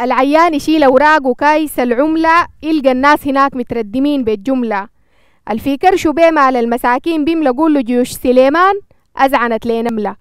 العيان يشيل أوراق وكايس العملة يلقى الناس هناك متردمين بالجملة الفيكر بيه مال المساكين بيملقوا له جيوش سليمان أزعنت لي نملة